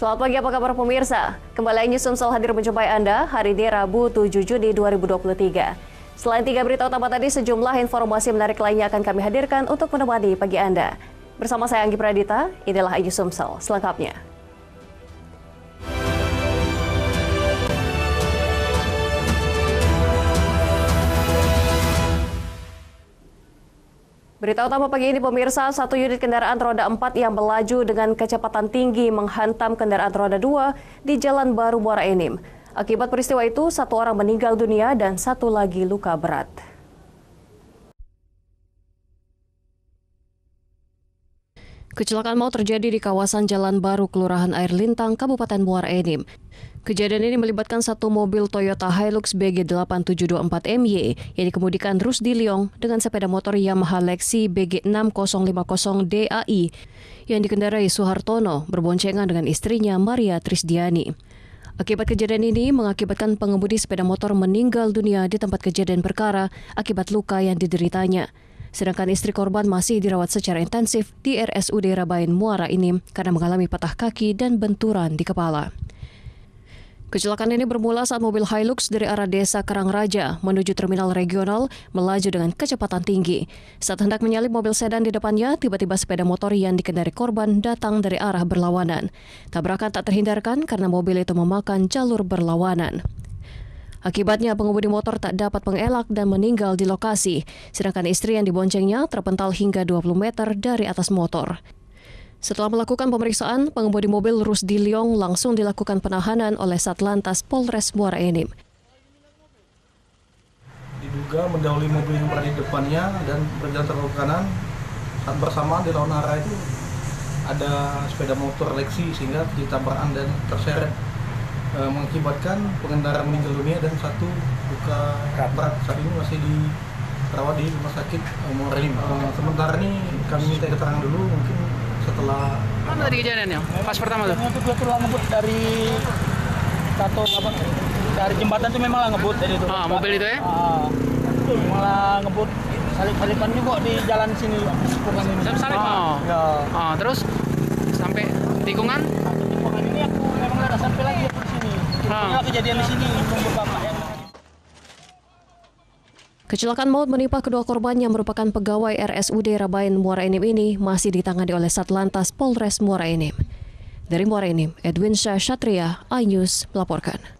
Selamat pagi, apa kabar pemirsa? Kembali lagi Sumsel hadir menjumpai Anda hari ini Rabu 7 Juni 2023. Selain tiga berita utama tadi, sejumlah informasi menarik lainnya akan kami hadirkan untuk menemani pagi Anda. Bersama saya Anggi Pradita, inilah Ayu Sumsel selengkapnya. Berita utama pagi ini pemirsa, satu unit kendaraan roda 4 yang melaju dengan kecepatan tinggi menghantam kendaraan roda 2 di Jalan Baru Muara Enim. Akibat peristiwa itu, satu orang meninggal dunia dan satu lagi luka berat. Kecelakaan maut terjadi di kawasan Jalan Baru, Kelurahan Air Lintang, Kabupaten Muara Enim. Kejadian ini melibatkan satu mobil Toyota Hilux BG8724MY yang dikemudikan Rusdi Liong dengan sepeda motor Yamaha Lexi BG6050DAI yang dikendarai Suhartono berboncengan dengan istrinya Maria Trisdiani. Akibat kejadian ini mengakibatkan pengemudi sepeda motor meninggal dunia di tempat kejadian perkara akibat luka yang dideritanya. Sedangkan istri korban masih dirawat secara intensif di RSUD Rabain Muara ini karena mengalami patah kaki dan benturan di kepala. Kecelakaan ini bermula saat mobil Hilux dari arah desa Karangraja menuju terminal regional melaju dengan kecepatan tinggi. Saat hendak menyalip mobil sedan di depannya, tiba-tiba sepeda motor yang dikendari korban datang dari arah berlawanan. Tabrakan tak terhindarkan karena mobil itu memakan jalur berlawanan. Akibatnya pengemudi motor tak dapat mengelak dan meninggal di lokasi, sedangkan istri yang diboncengnya terpental hingga 20 meter dari atas motor. Setelah melakukan pemeriksaan, pengemudi mobil Rusdi Liong langsung dilakukan penahanan oleh Satlantas Polres Muara Enim. Diduga mendahului mobil yang berada di depannya dan berjalan terlalu ke kanan. Saat bersamaan di lawan arah itu ada sepeda motor Lexi sehingga ditabrakan dan terseret e, mengakibatkan pengendara meninggal dunia dan satu luka berat saat ini masih dirawat di rumah sakit umur eh, oh. e, eh, sementara ini kami minta keterangan dulu mungkin setelah mana tadi kejadiannya pas pertama tuh itu dua keluar ngebut dari satu apa dari jembatan itu memang lah ngebut dari itu ah, mobil itu ya ah, malah ngebut salip-salipan juga di jalan sini salip-salip oh. ya. ah, terus sampai tikungan sampai lagi di sini. Nah. kejadian di sini menurut bapak yang Kecelakaan maut menimpa kedua korban yang merupakan pegawai RSUD Rabain Muara Enim ini masih ditangani oleh Satlantas Polres Muara Enim. Dari Muara Enim, Edwin Syah Satria, iNews melaporkan.